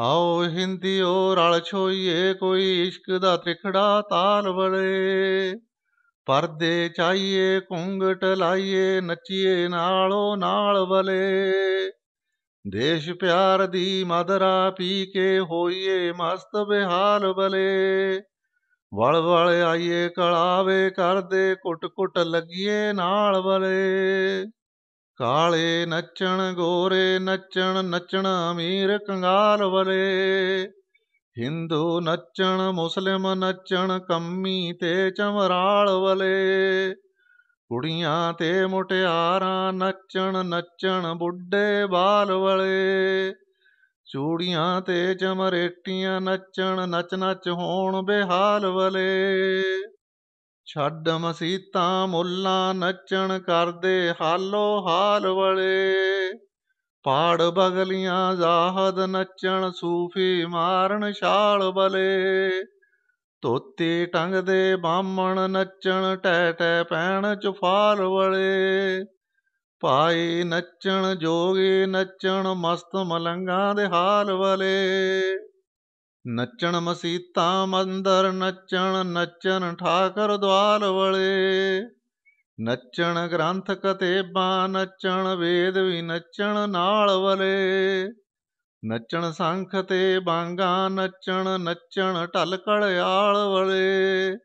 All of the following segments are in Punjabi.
ਆਓ ਹਿੰਦੀ ਹਿੰਦੀਓ ਰਲ ਛੋਈਏ ਕੋਈ ਇਸ਼ਕ ਦਾ ਤ੍ਰਿਖੜਾ ਤਾਲ ਵਲੇ ਪਰਦੇ ਚਾਈਏ ਕੁੰਗਟ ਲਾਈਏ ਨੱਚੀਏ ਨਾਲੋ ਨਾਲ ਵਲੇ ਦੇਸ਼ ਪਿਆਰ ਦੀ ਮਦਰਾ ਪੀ ਕੇ ਹੋਈਏ ਮਸਤ ਬਿਹਾਲ ਬਲੇ ਵਲ ਵਲ ਆਈਏ ਕਲਾਵੇ ਕਰਦੇ ਕੁੱਟ ਕੁੱਟ ਲੱਗੀਏ ਨਾਲ ਬਲੇ ਕਾਲੇ ਨੱਚਣ ਗੋਰੇ ਨੱਚਣ ਨੱਚਣ ਅਮੀਰ ਕੰਗਾਲ ਵਲੇ ਹਿੰਦੂ ਨੱਚਣ ਮੁਸਲਿਮ ਨੱਚਣ ਕੰਮੀ ਤੇ ਚਮਰਾਲ ਵਲੇ ਕੁੜੀਆਂ ਤੇ ਮੁਟਿਆਰਾਂ ਨੱਚਣ ਨੱਚਣ ਬੁੱਢੇ ਬਾਲ ਵਲੇ ਚੂੜੀਆਂ ਤੇ ਚਮਰੇਟੀਆਂ ਨੱਚਣ ਨੱਚ ਨੱਚ ਹੋਣ ਬਿਹਾਲ ਵਲੇ ਛੱਡ ਮਸੀਤਾਂ ਮੁੱਲਾ ਨੱਚਣ ਕਰਦੇ ਹਾਲੋ ਹਾਲ ਵਲੇ ਪਾੜ ਬਗਲੀਆਂ ਜ਼ਾਹਦ ਨੱਚਣ ਸੂਫੀ ਮਾਰਨ ਛਾਲ ਬਲੇ ਤੋਤੇ ਟੰਗਦੇ ਬਾਮਣ ਨੱਚਣ ਟੈ ਟੈ ਪੈਣ ਚੁਫਾਲ ਵਲੇ ਪਾਈ ਨੱਚਣ ਜੋਗੀ ਨੱਚਣ ਮਸਤ ਮਲੰਗਾਂ ਦੇ ਹਾਲ ਵਲੇ ਨੱਚਣ ਮਸੀਤਾ ਮੰਦਰ ਨੱਚਣ ਨੱਚਣ ਠਾਕਰ ਦਵਾਲ ਵਲੇ ਨੱਚਣ ਗ੍ਰੰਥ ਕਤੇਬਾ ਨੱਚਣ ਵੇਦ ਵੀ ਨੱਚਣ ਨਾਲ ਵਲੇ ਨੱਚਣ ਸੰਖ ਤੇ ਬਾਂਗਾ ਨੱਚਣ ਨੱਚਣ ਢਲਕੜ ਆਲ ਵਲੇ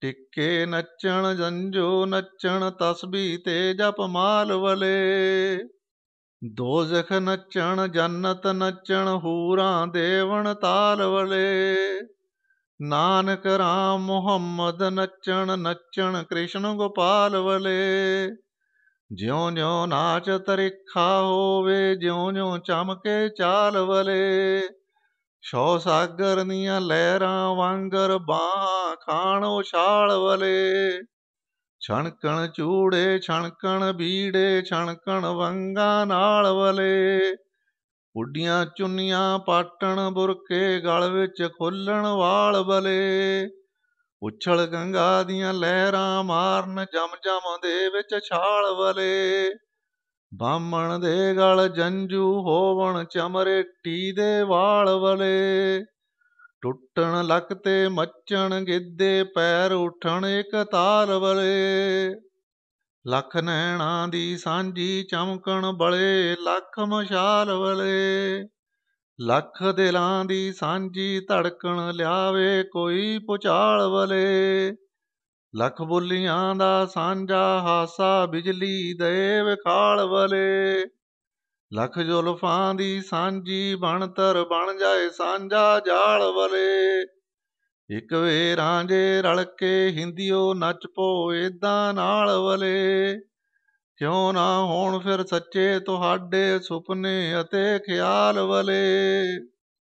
ਟਿੱਕੇ ਨੱਚਣ ਜੰਜੋ ਨੱਚਣ ਤਸਬੀ ਤੇ ਜਪ ਮਾਲ ਵਲੇ ਦੋਜ਼ਖ ਨੱਚਣ ਜੰਨਤ ਨੱਚਣ ਹੂਰਾਂ ਦੇਵਣ ਤਾਲ ਵਲੇ ਨਾਨਕ RAM ਮੁਹੰਮਦ ਨੱਚਣ ਨੱਚਣ ਕ੍ਰਿਸ਼ਨ ਗੋਪਾਲ ਵਲੇ ਜਿਉ ਜਿਉ ਨਾਚ ਤਰਿਖਾ ਹੋਵੇ ਜਿਉ ਜਿਉ ਚਮਕੇ ਚਾਲ ਵਲੇ ਸੋ ਸਾਗਰ ਦੀਆਂ ਲਹਿਰਾਂ ਵਾਂਗਰ ਬਾਹਾਂ ਖਾਣੋ ਛਾਲ ਵਲੇ ਛਣਕਣ ਚੂੜੇ ਛਣਕਣ ਬੀੜੇ ਛਣਕਣ ਵੰਗਾ ਨਾਲ ਵਲੇ ਉੱਡੀਆਂ ਚੁੰਨੀਆਂ ਪਾਟਣ ਬੁਰਕੇ ਗਲ ਵਿੱਚ ਖੋਲਣ ਵਾਲ ਬਲੇ ਉਛਲ ਗੰਗਾ ਦੀਆਂ ਲਹਿਰਾਂ ਮਾਰਨ ਜਮ ਜਮ ਦੇ ਵਿੱਚ ਛਾਲ ਬਲੇ ਬਾਮਣ ਦੇ ਗਲ ਜੰਜੂ ਹੋਵਣ ਚਮਰੇ ਟੀ ਦੇ ਵਾਲ ਬਲੇ ਟੁੱਟਣ ਲੱਕ ਤੇ ਮੱਚਣ ਗਿੱਦੇ ਪੈਰ ਉਠਣ ਇਕ ਤਾਰ ਵਲੇ ਲੱਖ ਨੈਣਾ ਦੀ ਸਾਂਝੀ ਚਮਕਣ ਬਲੇ ਲੱਖ ਮਸ਼ਾਲ ਵਲੇ ਲੱਖ ਦਿਲਾਂ ਦੀ ਸਾਂਝੀ ਧੜਕਣ ਲਿਆਵੇ ਕੋਈ ਪੁਚਾਲ ਵਲੇ ਲੱਖ ਬੋਲੀਆਂ ਦਾ ਸਾਂਝਾ ਹਾਸਾ ਬਿਜਲੀ ਦੇ ਵਿਖਾਲ ਵਲੇ ਲਖ ਜ਼ੁਲਫਾਂ ਦੀ ਸਾਂਝੀ ਬਣ ਤਰ ਬਣ ਜਾਏ ਸਾਂਝਾ ਜਾਲ ਬਲੇ ਇਕ ਵੇ ਰਾਂਝੇ ਰਲ ਕੇ ਹਿੰਦਿਓ ਨੱਚ ਪੋ ਏਦਾਂ ਨਾਲ ਵਲੇ ਕਿਉਂ ਨਾ ਹੋਣ ਫਿਰ ਸੱਚੇ ਤੁਹਾਡੇ ਸੁਪਨੇ ਅਤੇ ਖਿਆਲ ਵਲੇ